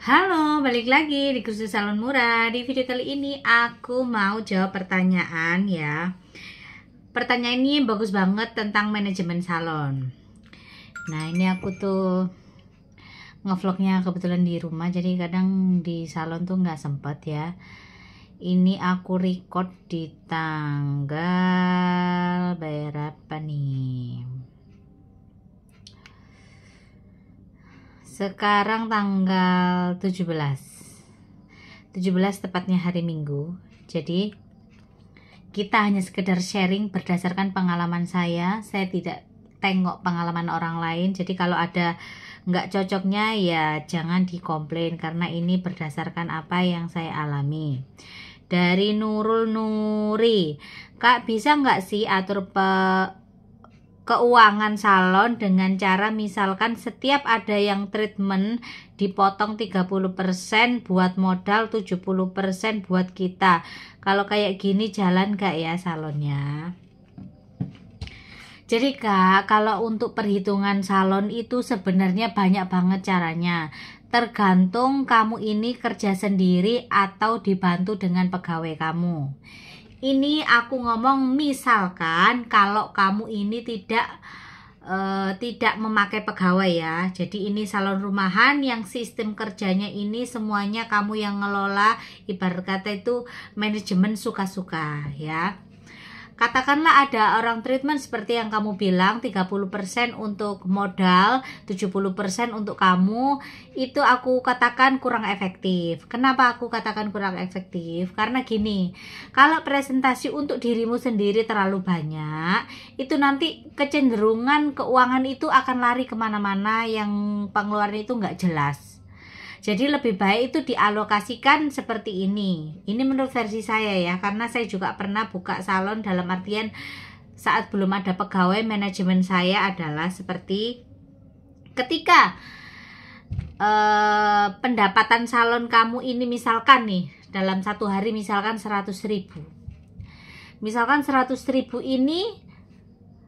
Halo, balik lagi di kursus salon murah. Di video kali ini aku mau jawab pertanyaan ya. Pertanyaan ini bagus banget tentang manajemen salon. Nah, ini aku tuh ngevlognya kebetulan di rumah jadi kadang di salon tuh nggak sempet ya. Ini aku record di tanggal sekarang tanggal 17 17 tepatnya hari Minggu jadi kita hanya sekedar sharing berdasarkan pengalaman saya saya tidak tengok pengalaman orang lain jadi kalau ada nggak cocoknya ya jangan dikomplain karena ini berdasarkan apa yang saya alami dari Nurul Nuri Kak bisa nggak sih atur pe keuangan salon dengan cara misalkan setiap ada yang treatment dipotong 30% buat modal 70% buat kita kalau kayak gini jalan gak ya salonnya jadi kak kalau untuk perhitungan salon itu sebenarnya banyak banget caranya tergantung kamu ini kerja sendiri atau dibantu dengan pegawai kamu ini aku ngomong misalkan kalau kamu ini tidak e, tidak memakai pegawai ya. Jadi ini salon rumahan yang sistem kerjanya ini semuanya kamu yang ngelola ibarat kata itu manajemen suka-suka ya. Katakanlah ada orang treatment seperti yang kamu bilang 30% untuk modal, 70% untuk kamu, itu aku katakan kurang efektif. Kenapa aku katakan kurang efektif? Karena gini, kalau presentasi untuk dirimu sendiri terlalu banyak, itu nanti kecenderungan keuangan itu akan lari kemana-mana yang pengeluaran itu nggak jelas jadi lebih baik itu dialokasikan seperti ini. Ini menurut versi saya ya, karena saya juga pernah buka salon dalam artian saat belum ada pegawai manajemen saya adalah seperti ketika uh, pendapatan salon kamu ini misalkan nih dalam satu hari misalkan 100 ribu. Misalkan 100 ribu ini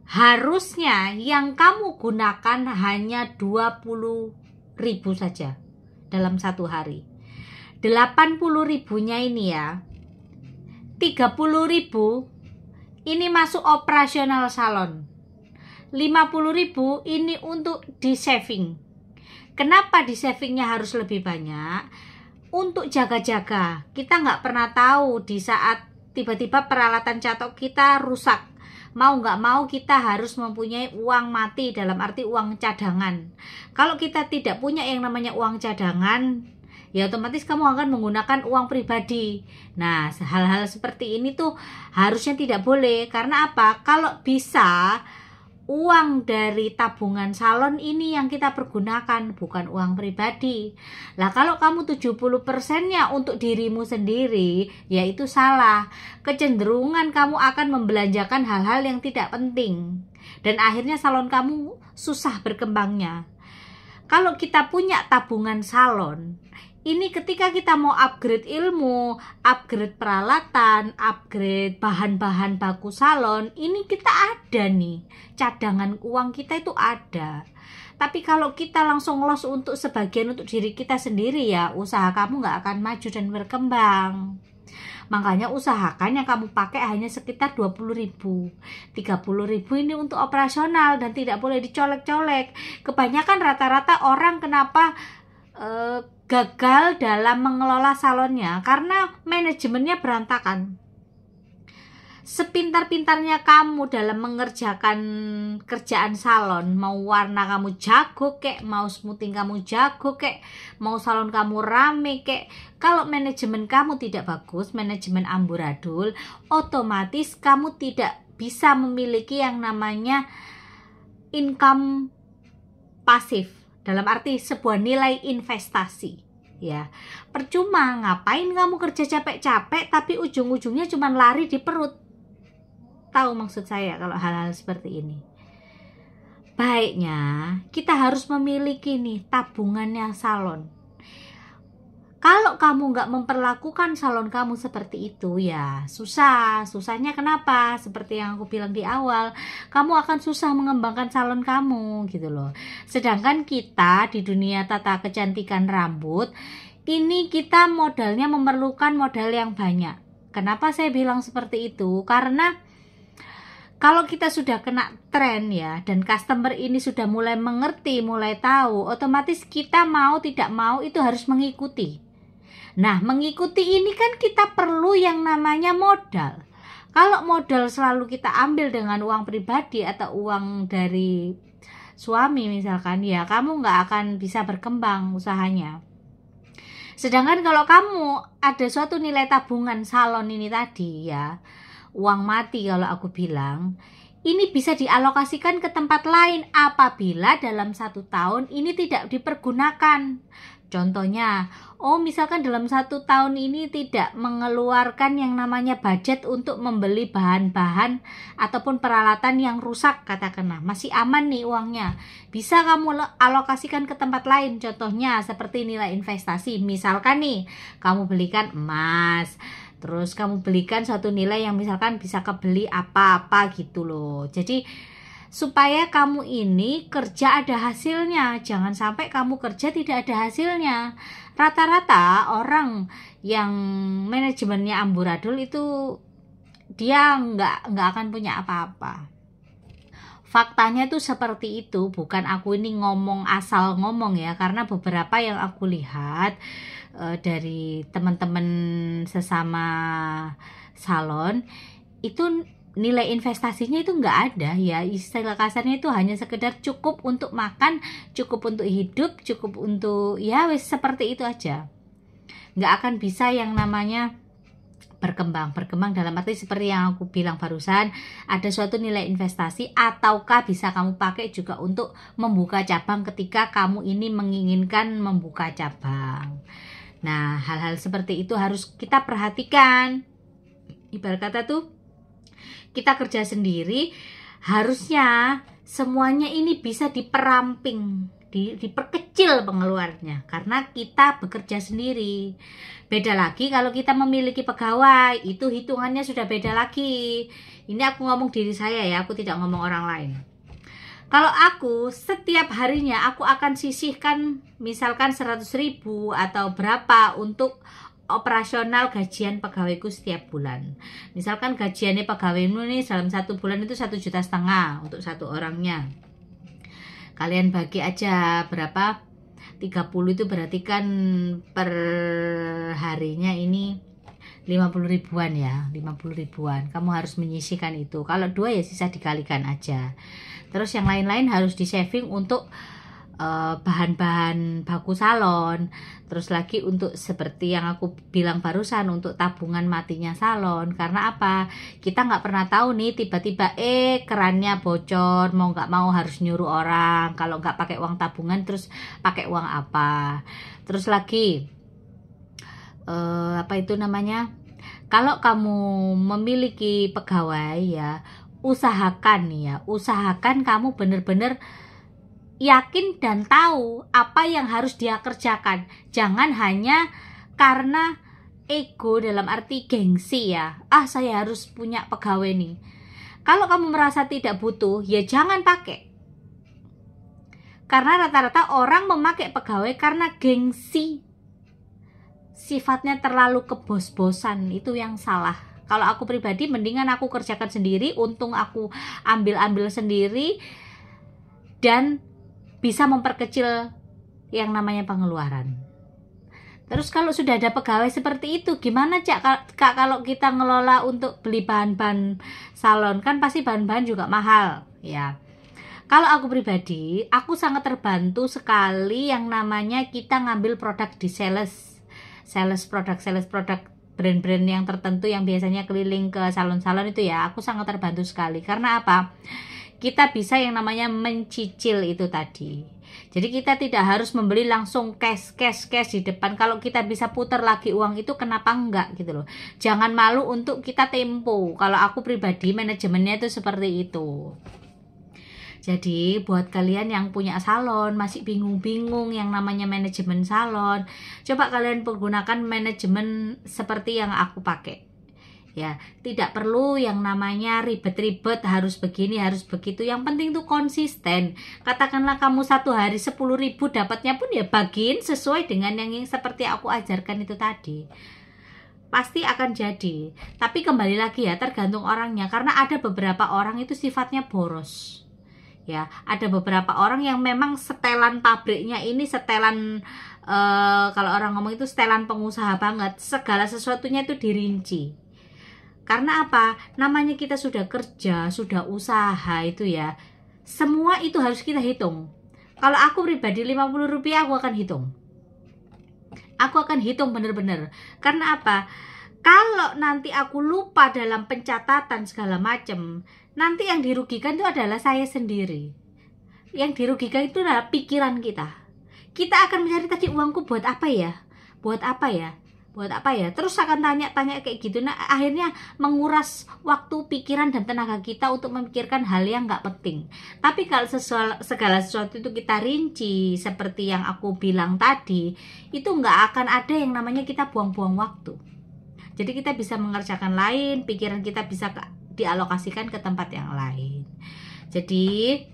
harusnya yang kamu gunakan hanya 20 ribu saja dalam satu hari. 80 ribunya ini ya. 30 ribu ini masuk operasional salon. 50 ribu ini untuk di saving. Kenapa di savingnya harus lebih banyak? Untuk jaga-jaga. Kita nggak pernah tahu di saat tiba-tiba peralatan catok kita rusak mau nggak mau kita harus mempunyai uang mati dalam arti uang cadangan. Kalau kita tidak punya yang namanya uang cadangan, ya otomatis kamu akan menggunakan uang pribadi. Nah, hal-hal seperti ini tuh harusnya tidak boleh karena apa? Kalau bisa uang dari tabungan salon ini yang kita pergunakan bukan uang pribadi. Lah kalau kamu 70%-nya untuk dirimu sendiri, yaitu salah. Kecenderungan kamu akan membelanjakan hal-hal yang tidak penting dan akhirnya salon kamu susah berkembangnya. Kalau kita punya tabungan salon, ini ketika kita mau upgrade ilmu, upgrade peralatan, upgrade bahan-bahan baku salon, ini kita ada nih. Cadangan uang kita itu ada. Tapi kalau kita langsung los untuk sebagian untuk diri kita sendiri ya, usaha kamu nggak akan maju dan berkembang. Makanya usahakan yang kamu pakai hanya sekitar 20 ribu 30 ribu ini untuk operasional dan tidak boleh dicolek-colek Kebanyakan rata-rata orang kenapa uh, gagal dalam mengelola salonnya karena manajemennya berantakan. Sepintar-pintarnya kamu dalam mengerjakan kerjaan salon, mau warna kamu jago kek, mau smoothing kamu jago kek, mau salon kamu rame kek. Kalau manajemen kamu tidak bagus, manajemen amburadul, otomatis kamu tidak bisa memiliki yang namanya income pasif dalam arti sebuah nilai investasi ya. Percuma ngapain kamu kerja capek-capek tapi ujung-ujungnya cuma lari di perut. Tahu maksud saya kalau hal-hal seperti ini. Baiknya kita harus memiliki nih tabungan yang salon kalau kamu nggak memperlakukan salon kamu seperti itu ya susah. Susahnya kenapa? Seperti yang aku bilang di awal, kamu akan susah mengembangkan salon kamu gitu loh. Sedangkan kita di dunia tata kecantikan rambut, ini kita modalnya memerlukan modal yang banyak. Kenapa saya bilang seperti itu? Karena kalau kita sudah kena tren ya dan customer ini sudah mulai mengerti, mulai tahu, otomatis kita mau tidak mau itu harus mengikuti Nah, mengikuti ini kan kita perlu yang namanya modal. Kalau modal selalu kita ambil dengan uang pribadi atau uang dari suami misalkan, ya kamu nggak akan bisa berkembang usahanya. Sedangkan kalau kamu ada suatu nilai tabungan salon ini tadi ya, uang mati kalau aku bilang, ini bisa dialokasikan ke tempat lain apabila dalam satu tahun ini tidak dipergunakan Contohnya, oh misalkan dalam satu tahun ini tidak mengeluarkan yang namanya budget untuk membeli bahan-bahan ataupun peralatan yang rusak katakanlah masih aman nih uangnya. Bisa kamu alokasikan ke tempat lain contohnya seperti nilai investasi. Misalkan nih kamu belikan emas, terus kamu belikan suatu nilai yang misalkan bisa kebeli apa-apa gitu loh. Jadi supaya kamu ini kerja ada hasilnya. Jangan sampai kamu kerja tidak ada hasilnya. Rata-rata orang yang manajemennya amburadul itu dia nggak nggak akan punya apa-apa. Faktanya itu seperti itu, bukan aku ini ngomong asal ngomong ya, karena beberapa yang aku lihat e, dari teman-teman sesama salon itu nilai investasinya itu nggak ada ya istilah kasarnya itu hanya sekedar cukup untuk makan cukup untuk hidup cukup untuk ya wes seperti itu aja nggak akan bisa yang namanya berkembang berkembang dalam arti seperti yang aku bilang barusan ada suatu nilai investasi ataukah bisa kamu pakai juga untuk membuka cabang ketika kamu ini menginginkan membuka cabang nah hal-hal seperti itu harus kita perhatikan ibarat kata tuh kita kerja sendiri harusnya semuanya ini bisa diperamping di, diperkecil pengeluarannya karena kita bekerja sendiri. Beda lagi kalau kita memiliki pegawai, itu hitungannya sudah beda lagi. Ini aku ngomong diri saya ya, aku tidak ngomong orang lain. Kalau aku setiap harinya aku akan sisihkan misalkan 100.000 atau berapa untuk operasional gajian pegawaiku setiap bulan. Misalkan gajiannya pegawaimu nih dalam satu bulan itu satu juta setengah untuk satu orangnya. Kalian bagi aja berapa 30 itu berarti kan per harinya ini 50 ribuan ya 50 ribuan kamu harus menyisihkan itu kalau dua ya sisa dikalikan aja terus yang lain-lain harus di saving untuk Eh, bahan-bahan baku salon terus lagi untuk seperti yang aku bilang barusan untuk tabungan matinya salon karena apa kita nggak pernah tahu nih tiba-tiba eh kerannya bocor mau nggak mau harus nyuruh orang kalau nggak pakai uang tabungan terus pakai uang apa terus lagi uh, apa itu namanya kalau kamu memiliki pegawai ya usahakan ya usahakan kamu bener-bener yakin dan tahu apa yang harus dia kerjakan. Jangan hanya karena ego dalam arti gengsi ya. Ah, saya harus punya pegawai nih. Kalau kamu merasa tidak butuh, ya jangan pakai. Karena rata-rata orang memakai pegawai karena gengsi. Sifatnya terlalu kebos-bosan, itu yang salah kalau aku pribadi mendingan aku kerjakan sendiri untung aku ambil-ambil sendiri dan bisa memperkecil yang namanya pengeluaran. Terus kalau sudah ada pegawai seperti itu, gimana Cak Kak kalau kita ngelola untuk beli bahan-bahan salon? Kan pasti bahan-bahan juga mahal, ya. Kalau aku pribadi, aku sangat terbantu sekali yang namanya kita ngambil produk di sales. Sales produk, sales produk brand-brand yang tertentu yang biasanya keliling ke salon-salon itu ya, aku sangat terbantu sekali. Karena apa? kita bisa yang namanya mencicil itu tadi. Jadi kita tidak harus membeli langsung cash cash cash di depan. Kalau kita bisa putar lagi uang itu kenapa enggak gitu loh. Jangan malu untuk kita tempo. Kalau aku pribadi manajemennya itu seperti itu. Jadi buat kalian yang punya salon masih bingung-bingung yang namanya manajemen salon, coba kalian menggunakan manajemen seperti yang aku pakai ya tidak perlu yang namanya ribet-ribet harus begini harus begitu yang penting tuh konsisten katakanlah kamu satu hari 10 ribu dapatnya pun ya bagiin sesuai dengan yang, yang seperti aku ajarkan itu tadi pasti akan jadi tapi kembali lagi ya tergantung orangnya karena ada beberapa orang itu sifatnya boros ya ada beberapa orang yang memang setelan pabriknya ini setelan eh, kalau orang ngomong itu setelan pengusaha banget segala sesuatunya itu dirinci karena apa? Namanya kita sudah kerja, sudah usaha itu ya. Semua itu harus kita hitung. Kalau aku pribadi 50 rupiah aku akan hitung. Aku akan hitung benar-benar. Karena apa? Kalau nanti aku lupa dalam pencatatan segala macam, nanti yang dirugikan itu adalah saya sendiri. Yang dirugikan itu adalah pikiran kita. Kita akan mencari tadi uangku buat apa ya? Buat apa ya? buat apa ya terus akan tanya-tanya kayak gitu nah akhirnya menguras waktu pikiran dan tenaga kita untuk memikirkan hal yang nggak penting tapi kalau sesual, segala sesuatu itu kita rinci seperti yang aku bilang tadi itu nggak akan ada yang namanya kita buang-buang waktu jadi kita bisa mengerjakan lain pikiran kita bisa dialokasikan ke tempat yang lain jadi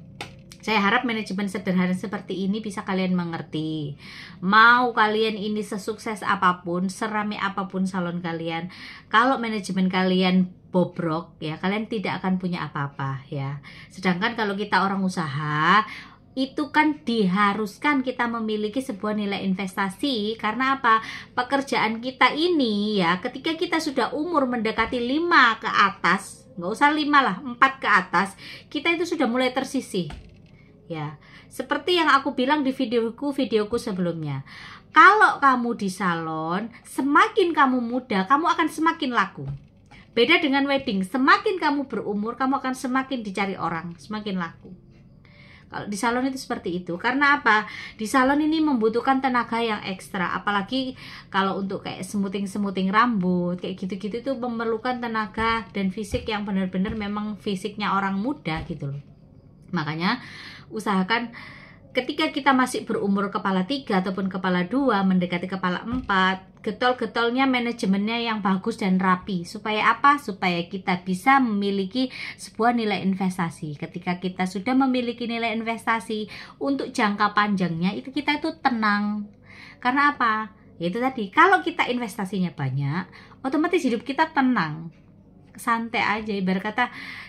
saya harap manajemen sederhana seperti ini bisa kalian mengerti. Mau kalian ini sesukses apapun, serame apapun salon kalian, kalau manajemen kalian bobrok ya, kalian tidak akan punya apa-apa ya. Sedangkan kalau kita orang usaha, itu kan diharuskan kita memiliki sebuah nilai investasi karena apa pekerjaan kita ini ya ketika kita sudah umur mendekati lima ke atas nggak usah lima lah empat ke atas kita itu sudah mulai tersisih ya. Seperti yang aku bilang di videoku videoku sebelumnya. Kalau kamu di salon, semakin kamu muda, kamu akan semakin laku. Beda dengan wedding, semakin kamu berumur, kamu akan semakin dicari orang, semakin laku. Kalau di salon itu seperti itu. Karena apa? Di salon ini membutuhkan tenaga yang ekstra, apalagi kalau untuk kayak semuting-semuting rambut, kayak gitu-gitu itu memerlukan tenaga dan fisik yang benar-benar memang fisiknya orang muda gitu loh. Makanya usahakan ketika kita masih berumur kepala tiga ataupun kepala dua mendekati kepala empat getol-getolnya manajemennya yang bagus dan rapi supaya apa supaya kita bisa memiliki sebuah nilai investasi ketika kita sudah memiliki nilai investasi untuk jangka panjangnya itu kita itu tenang karena apa itu tadi kalau kita investasinya banyak otomatis hidup kita tenang santai aja ibarat kata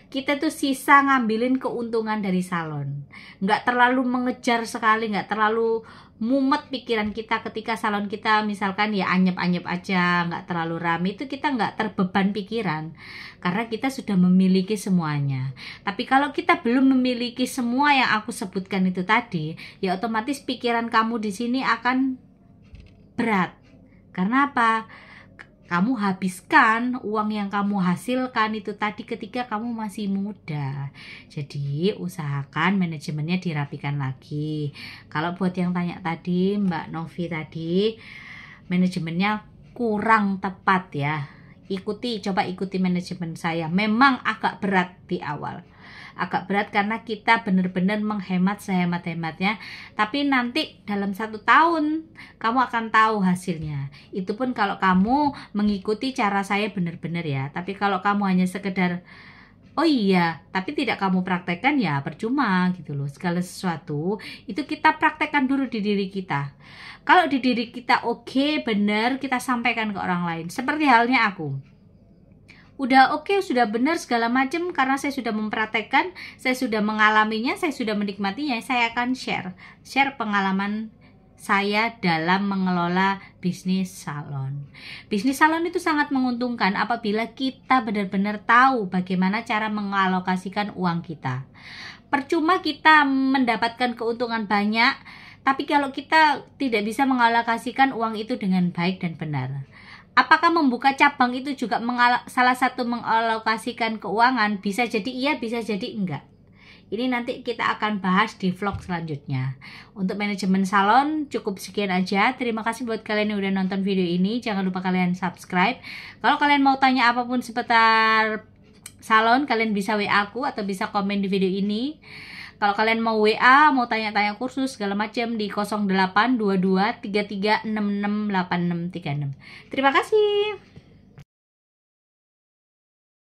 kita tuh sisa ngambilin keuntungan dari salon nggak terlalu mengejar sekali nggak terlalu mumet pikiran kita ketika salon kita misalkan ya anyep-anyep aja nggak terlalu rame itu kita nggak terbeban pikiran karena kita sudah memiliki semuanya tapi kalau kita belum memiliki semua yang aku sebutkan itu tadi ya otomatis pikiran kamu di sini akan berat karena apa kamu habiskan uang yang kamu hasilkan itu tadi ketika kamu masih muda. Jadi usahakan manajemennya dirapikan lagi. Kalau buat yang tanya tadi Mbak Novi tadi manajemennya kurang tepat ya. Ikuti coba ikuti manajemen saya. Memang agak berat di awal agak berat karena kita benar-benar menghemat sehemat-hematnya tapi nanti dalam satu tahun kamu akan tahu hasilnya itu pun kalau kamu mengikuti cara saya benar-benar ya tapi kalau kamu hanya sekedar oh iya, tapi tidak kamu praktekkan ya percuma gitu loh. Segala sesuatu itu kita praktekkan dulu di diri kita. Kalau di diri kita oke, okay, benar, kita sampaikan ke orang lain. Seperti halnya aku udah oke okay, sudah benar segala macam karena saya sudah mempraktekkan saya sudah mengalaminya saya sudah menikmatinya saya akan share share pengalaman saya dalam mengelola bisnis salon. Bisnis salon itu sangat menguntungkan apabila kita benar-benar tahu bagaimana cara mengalokasikan uang kita. Percuma kita mendapatkan keuntungan banyak, tapi kalau kita tidak bisa mengalokasikan uang itu dengan baik dan benar. Apakah membuka cabang itu juga salah satu mengalokasikan keuangan? Bisa jadi iya, bisa jadi enggak. Ini nanti kita akan bahas di vlog selanjutnya. Untuk manajemen salon cukup sekian aja. Terima kasih buat kalian yang udah nonton video ini. Jangan lupa kalian subscribe. Kalau kalian mau tanya apapun seputar salon, kalian bisa WA aku atau bisa komen di video ini. Kalau kalian mau WA, mau tanya-tanya kursus segala macam di 08223366836. Terima kasih.